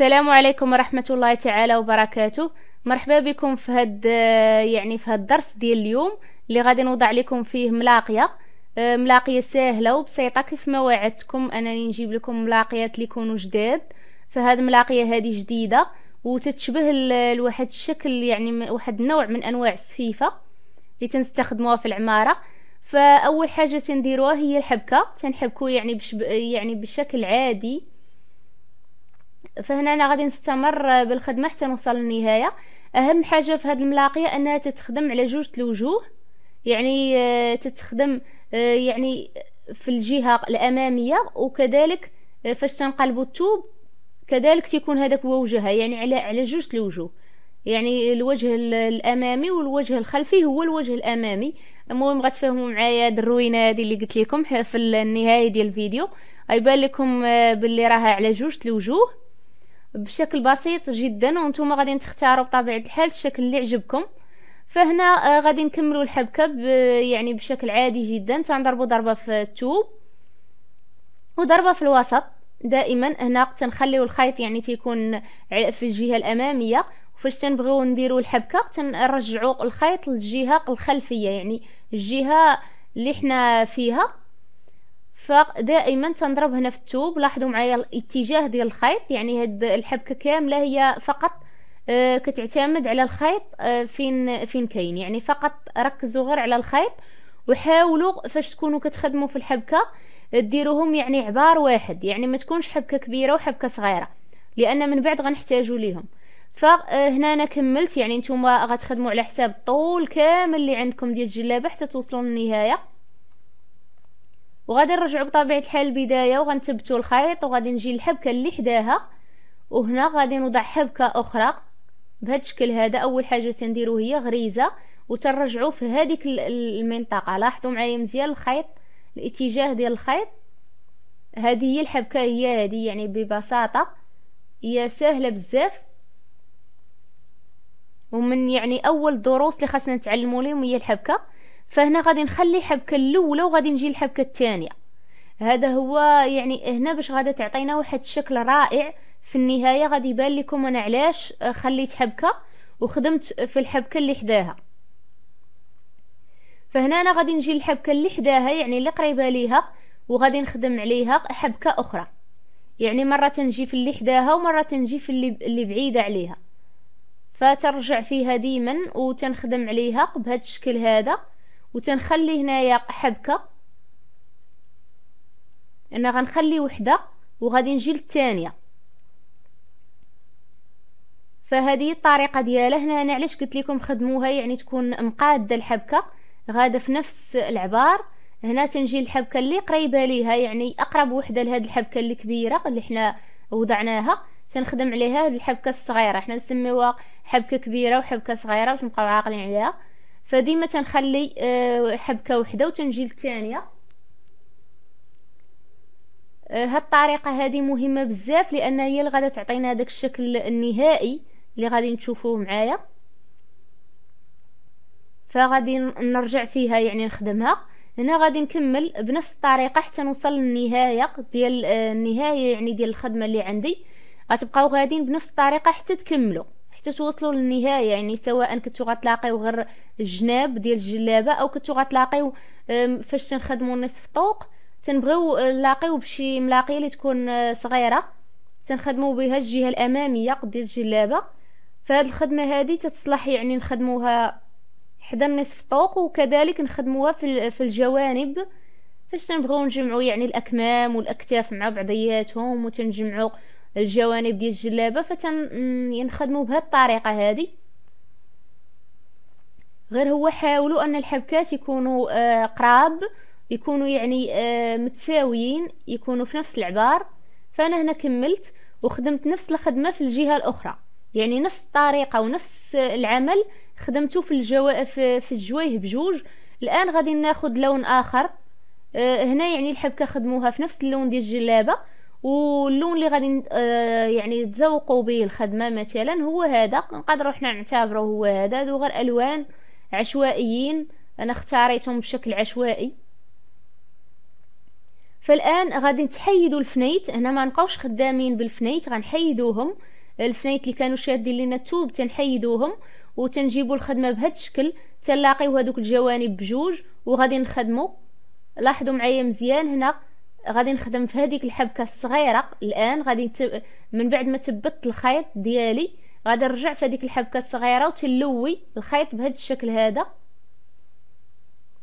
السلام عليكم ورحمة الله تعالى وبركاته مرحبا بكم في هاد آه، يعني في هاد الدرس ديال اليوم اللي غادي نوضع لكم فيه ملاقية آه، ملاقية سهلة وبسيطة كيف ما وعدتكم انني نجيب لكم ملاقيات اللي يكونوا جداد فهاد الملاقية هذه جديدة وتتشبه لواحد الشكل يعني واحد النوع من انواع السفيفة اللي تنستخدموها في العمارة فاول حاجة تنديروها هي الحبكة تنحبكو يعني بشب يعني بشكل عادي فهنا انا غادي نستمر بالخدمه حتى نوصل للنهايه اهم حاجه في هذه الملاقيه انها تتخدم على جوج الوجوه يعني آه، تتخدم آه، يعني في الجهه الاماميه وكذلك آه، فاش تنقلبوا الثوب كذلك تيكون هذاك هو وجهها يعني على على جوج الوجوه يعني الوجه الامامي والوجه الخلفي هو الوجه الامامي المهم غتفهموا معايا هاد الروينه هادي اللي قلت لكم في النهايه ديال الفيديو غيبان لكم باللي راها على جوج الوجوه بشكل بسيط جدا وانتم غادي تختاروا بطبيعه الحال الشكل اللي عجبكم فهنا آه، غادي نكملوا الحبكه يعني بشكل عادي جدا تنضربوا ضربه في التوب وضربه في الوسط دائما هنا تنخليو الخيط يعني تيكون في الجهه الاماميه وفاش تنبغيو نديرو الحبكه تنرجعو الخيط للجهه الخلفيه يعني الجهه اللي حنا فيها فدائما تنضرب هنا في التوب لاحظوا معايا الاتجاه ديال الخيط يعني هاد الحبكه كامله هي فقط آه، كتعتمد على الخيط آه، فين فين كاين يعني فقط ركزوا غير على الخيط وحاولوا فاش تكونوا كتخدموا في الحبكه ديروهم يعني عبار واحد يعني ما تكونش حبكه كبيره وحبكه صغيره لان من بعد غنحتاجوا ليهم فهنا آه، انا كملت يعني نتوما غتخدموا على حساب الطول كامل اللي عندكم ديال الجلابه حتى توصلوا للنهايه وغادي نرجعو بطبيعه الحال البدايه وغنثبتو الخيط وغادي نجي الحبكه اللي حداها وهنا غادي نوضع حبكه اخرى بهذا الشكل هذا اول حاجه تنديرو هي غريزه وتنرجعو في هذيك المنطقه لاحظوا معايا مزيان الخيط الاتجاه ديال الخيط هذه هي الحبكه هي هذه يعني ببساطه هي سهله بزاف ومن يعني اول دروس اللي خاصنا نتعلمو لهم هي الحبكه فهنا غادي نخلي حبكة الاولى وغادي نجي الحبكة الثانية هذا هو يعني هنا باش غادي تعطينا واحد الشكل رائع في النهاية غادي يبان لكم انا علاش آه، خليت حبكة وخدمت في الحبكة اللي حداها فهنا انا غادي نجي الحبكة اللي حداها يعني اللي قريبة ليها وغادي نخدم عليها حبكة اخرى يعني مرة تنجي في اللي حداها ومرة تنجي في اللي, اللي بعيدة عليها فترجع فيها ديما وتنخدم عليها بهذا الشكل هذا وتنخلي هنايا حبكه انا غنخلي وحده وغادي نجي للثانيه فهذه الطريقه ديالها هنا انا علاش قلت لكم خدموها يعني تكون مقاده الحبكه غاده في نفس العبار هنا تنجي الحبكه اللي قريبه ليها يعني اقرب وحده لهاد الحبكه اللي كبيره اللي حنا وضعناها تنخدم عليها هاد الحبكه الصغيره حنا نسميوها حبكه كبيره وحبكه صغيره باش نبقاو عاقلين عليها فديما تنخلي آه، حبكه وحده وتنجي للثانيه آه، هاد الطريقه هذه مهمه بزاف لان هي اللي غادي تعطينا داك الشكل النهائي اللي غادي نشوفوه معايا فغادي نرجع فيها يعني نخدمها هنا غادي نكمل بنفس الطريقه حتى نوصل للنهايه ديال آه، النهايه يعني ديال الخدمه اللي عندي غتبقاو غاديين بنفس الطريقه حتى تكملوا حتى توصلوا للنهايه يعني سواء كنتو غتلاقيو غير الجناب ديال الجلابه او كنتو غتلاقيو فاش تنخدموا نصف الطوق تنبغيو أه، نلاقيو بشي ملاقيه اللي تكون أه، صغيره تنخدموا بها الجهه الاماميه ديال الجلابه فهاد الخدمه هادي تتصلح يعني نخدموها حدا في الطوق وكذلك نخدموها في في الجوانب فاش تنبغيو نجمعو يعني الاكمام والاكتاف مع بعضياتهم وتنجمعوا الجوانب ديال الجلابه فتن ينخدموا بهذه الطريقه هذه غير هو حاولوا ان الحبكات يكونوا آه، قراب يكونوا يعني آه، متساويين يكونوا في نفس العبار فانا هنا كملت وخدمت نفس الخدمه في الجهه الاخرى يعني نفس الطريقه ونفس العمل خدمته في الجو في, الجويه بجوج الان غادي ناخذ لون اخر آه، هنا يعني الحبكه خدموها في نفس اللون ديال الجلابه واللون اللي غادي آه، يعني تزوقوا به الخدمه مثلا هو هذا نقدروا حنا نعتبره هو هذا هادو غير الوان عشوائيين انا اختاريتهم بشكل عشوائي فالان غادي نتحيدوا الفنيت هنا ما نبقاوش خدامين بالفنيت غنحيدوهم الفنيت اللي كانوا شادين لينا التوب تنحيدوهم وتنجيبوا الخدمه بهذا الشكل تنلاقيو هذوك الجوانب بجوج وغادي نخدموا لاحظوا معايا مزيان هنا غادي نخدم في هذيك الحبكه الصغيره الان غادي تب... من بعد ما تبت الخيط ديالي غادي نرجع في هذيك الحبكه الصغيره وتلوي الخيط بهذا الشكل هذا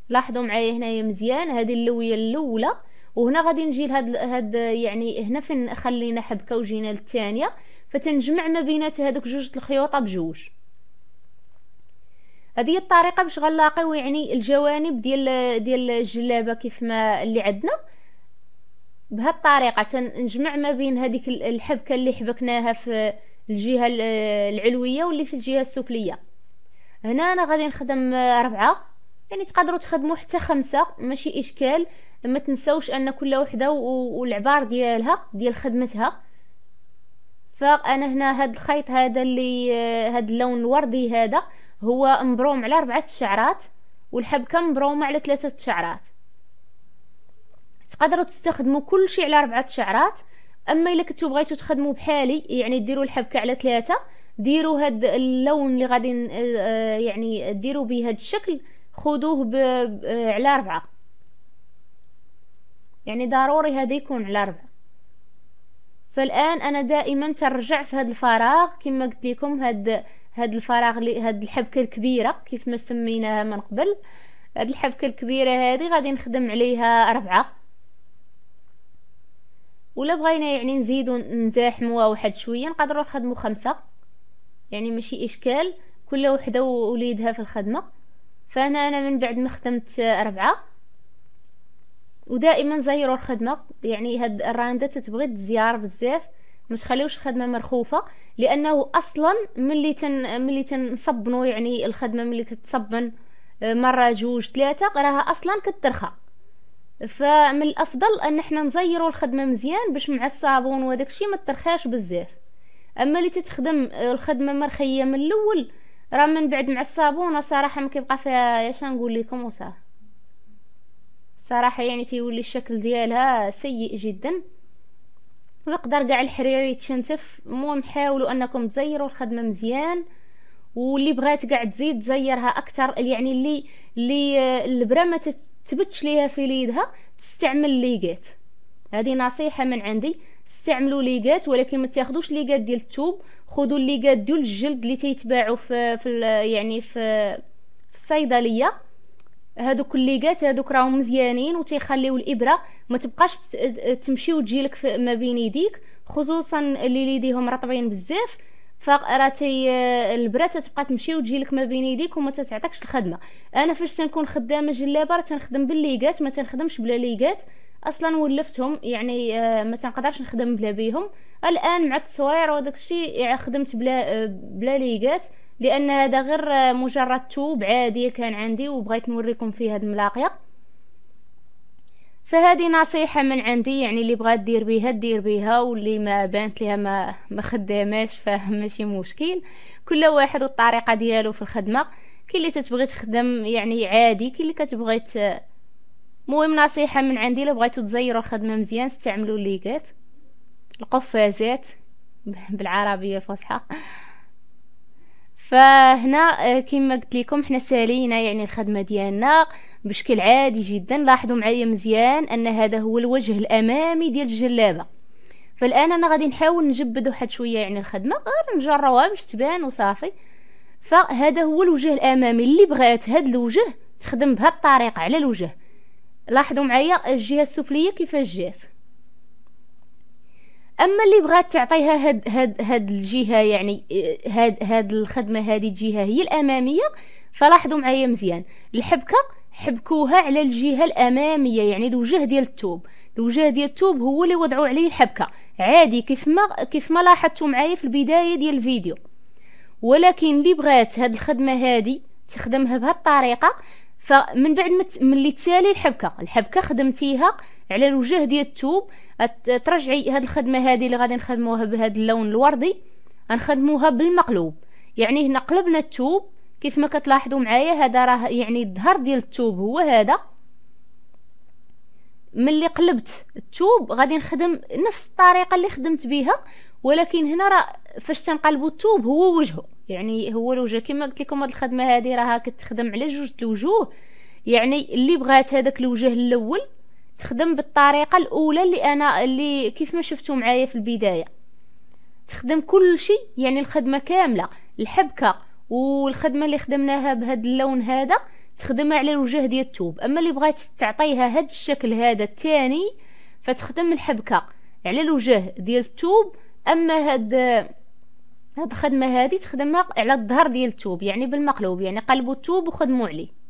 لاحظوا معايا هنايا مزيان هذه اللويه الاولى وهنا غادي نجي لهاد هاد يعني هنا فين خلينا حبكه وجينا للثانيه فتنجمع ما بينات هذوك جوج الخيوطه بجوج هذه الطريقه باش غنلاقيو يعني الجوانب ديال ديال الجلابه كيف ما اللي عندنا بهالطريقة نجمع ما بين هذيك الحبكة اللي حبكناها في الجهة العلوية واللي في الجهة السفلية هنا أنا غادي نخدم ربعة يعني تقدروا تخدموا حتى خمسة ماشي إشكال ما تنسوش أن كل وحدة والعبار ديالها ديال خدمتها فأنا هنا هاد الخيط هذا اللي هاد اللون الوردي هذا هو مبروم على ربعة شعرات والحبكة مبرومة على ثلاثة شعرات تقدروا تستخدموا كل شيء على ربعة شعرات اما الا كنتو بغيتو تخدموا بحالي يعني ديروا الحبكه على ثلاثه ديروا هاد اللون اللي غادي آه، آه، يعني ديروا به هاد الشكل خذوه آه، على ربعه يعني ضروري هذا يكون على ربعه فالان انا دائما ترجع في هاد الفراغ كما قلت لكم هاد هاد الفراغ هاد الحبكه الكبيره كيف ما سميناها من قبل هاد الحبكه الكبيره هذه غادي نخدم عليها ربعه ولا بغينا يعني نزيدو نزاحمو واحد شويه نقدروا نخدمو خمسه يعني ماشي اشكال كل وحده ووليدها في الخدمه فانا انا من بعد ما خدمت اربعه ودائما زيروا الخدمه يعني هاد الراندة تتبغي الزيار بزاف ما تخليوش الخدمه مرخوفه لانه اصلا ملي تن ملي تنصبنوا يعني الخدمه ملي كتصبن آه، مره جوج ثلاثه راها اصلا كترخى فمن الافضل ان احنا نزيروا الخدمه مزيان باش مع الصابون وهداك الشيء ما ترخاش بزاف اما اللي تتخدم آه، الخدمه مرخيه من الاول راه من بعد مع الصابون صراحه ما كيبقى فيها ياش نقول لكم وصا صراحه يعني تيولي الشكل ديالها سيء جدا ويقدر كاع الحرير يتشنتف المهم حاولوا انكم تزيروا الخدمه مزيان واللي بغات كاع تزيد تزيرها اكثر يعني اللي اللي آه، البره ما تثبتش ليها في ليدها تستعمل ليغات هذه نصيحه من عندي استعملوا ليغات ولكن ما تاخذوش ليغات ديال الثوب خذوا الليغات ديال الجلد اللي تيتباعوا في في يعني في في الصيدليه هادوك الليغات هادوك راهم مزيانين وتيخليو الابره ما تبقاش تمشي وتجيلك ما بين يديك خصوصا اللي ليديهم رطبين بزاف فراتي تي آه، البرا تتبقى تمشي وتجي لك ما بين يديك وما تتعطيكش الخدمه انا فاش تنكون خدامه جلابه راه تنخدم بالليغات ما تنخدمش بلا ليغات اصلا ولفتهم يعني آه، ما تنقدرش نخدم بلا بيهم الان مع التصوير وداك الشيء خدمت بلا آه، بلا ليغات لان هذا غير مجرد توب عاديه كان عندي وبغيت نوريكم فيه هاد الملاقيه فهذه نصيحة من عندي يعني اللي بغات دير بيها دير بيها واللي ما بانت ليها ما ما خداماش فاه ماشي مشكل كل واحد والطريقة ديالو في الخدمة كي اللي تتبغي تخدم يعني عادي كي اللي كتبغي المهم نصيحة من عندي لو بغيتو تزيروا الخدمة مزيان استعملوا الليغات القفازات بالعربية الفصحى فهنا آه، كما قلت لكم حنا سالينا يعني الخدمه ديالنا بشكل عادي جدا لاحظوا معايا مزيان ان هذا هو الوجه الامامي ديال الجلابه فالان انا غادي نحاول نجبد واحد شويه يعني الخدمه غير نجروها باش تبان وصافي فهذا هو الوجه الامامي اللي بغات هاد الوجه تخدم بهاد الطريقه على الوجه لاحظوا معايا الجهه السفليه كيفاش جات اما اللي بغات تعطيها هاد هاد هاد الجهه يعني هاد هاد الخدمه هذه الجهه هي الاماميه فلاحظوا معايا مزيان الحبكه حبكوها على الجهه الاماميه يعني الوجه ديال الثوب الوجه ديال الثوب هو اللي وضعوا عليه الحبكه عادي كيف ما كيف ما لاحظتوا معايا في البدايه ديال الفيديو ولكن اللي بغات هاد الخدمه هذه تخدمها بهاد الطريقه فمن بعد ملي تسالي الحبكه الحبكه خدمتيها على الوجه ديال الثوب ترجعي هاد الخدمه هذه اللي غادي نخدموها بهذا اللون الوردي غنخدموها بالمقلوب يعني هنا قلبنا الثوب كيف ما كتلاحظوا معايا هذا راه يعني الظهر ديال الثوب هو هذا ملي قلبت الثوب غادي نخدم نفس الطريقه اللي خدمت بها ولكن هنا راه فاش تنقلبوا الثوب هو وجهه يعني هو الوجه كما قلت لكم هاد الخدمه هذه راها كتخدم على جوج الوجوه يعني اللي بغات هذاك الوجه الاول تخدم بالطريقه الاولى اللي انا اللي كيف ما شفتوا معايا في البدايه تخدم كل شيء يعني الخدمه كامله الحبكه والخدمه اللي خدمناها بهذا اللون هذا تخدمها على الوجه ديال الثوب اما اللي بغيت تعطيها هذا الشكل هذا الثاني فتخدم الحبكه على الوجه ديال الثوب اما هاد هاد الخدمه هذه تخدمها على الظهر ديال الثوب يعني بالمقلوب يعني قلبوا الثوب وخدموا عليه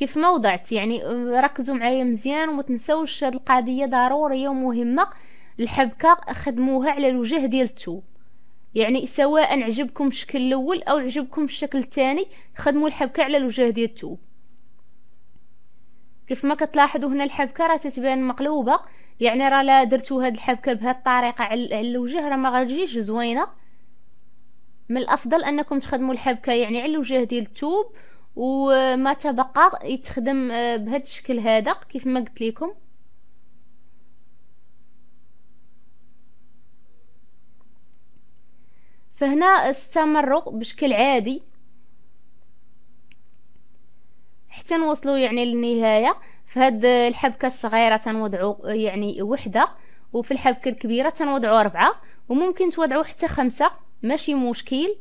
كيف ما وضعت يعني ركزوا معايا مزيان وما تنساوش هاد القضيه ضروريه ومهمه الحبكه خدموها على الوجه ديال الثوب يعني سواء عجبكم الشكل الاول او عجبكم الشكل الثاني خدموا الحبكه على الوجه ديال الثوب كيف ما كتلاحظوا هنا الحبكه راه تتبان مقلوبه يعني راه لا درتوا هاد الحبكه بهاد الطريقه على الوجه راه ما غتجيش زوينه من الافضل انكم تخدموا الحبكه يعني على الوجه ديال الثوب وما تبقى يتخدم آه، بهذا الشكل هذا كيف ما قلت لكم فهنا استمروا بشكل عادي حتى نوصلوا يعني للنهايه فهاد الحبكه الصغيره تنوضعوا آه، يعني وحده وفي الحبكه الكبيره تنوضعوا اربعه وممكن توضعوا حتى خمسه ماشي مشكل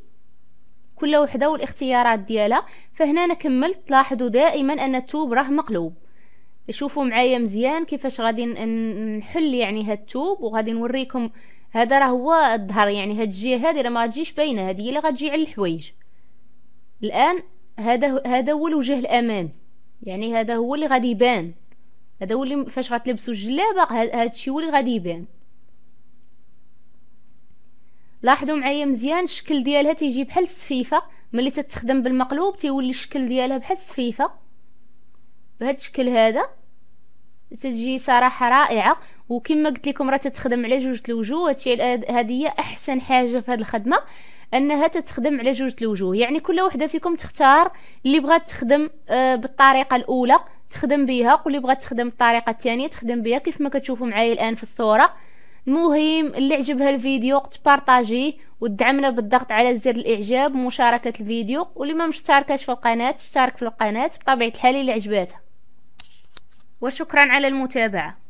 كل وحده والاختيارات ديالها فهنا انا كملت لاحظوا دائما ان التوب راه مقلوب شوفوا معايا مزيان كيفاش غادي نحل يعني هاد التوب وغادي نوريكم هذا راه هو الظهر يعني هاد الجهه هذه راه ما غتجيش باينه هذه هي اللي غتجي على الحوايج الان هذا هذا هو الوجه الامامي يعني هذا هو اللي غادي يبان هذا هو اللي فاش غتلبسوا الجلابه الشيء هو اللي غادي يبان لاحظوا معايا مزيان الشكل ديالها تيجي بحال السفيفه ملي تتخدم بالمقلوب تيولي الشكل ديالها بحال السفيفه بهذا الشكل هذا تتجي صراحه رائعه وكما قلت لكم راه تتخدم على جوج الوجوه هادشي هذه هي احسن حاجه في هذه الخدمه انها تتخدم على جوج الوجوه يعني كل وحده فيكم تختار اللي بغات تخدم آه، بالطريقه الاولى تخدم بها واللي بغات تخدم بالطريقه الثانيه تخدم بها كيف ما كتشوفوا معايا الان في الصوره مهم اللي عجبها الفيديو تبارطاجيه ودعمنا بالضغط على زر الاعجاب مشاركة الفيديو واللي ما مشتركاش في القناه تشترك في القناه بطبيعه الحال اللي عجباتها وشكرا على المتابعه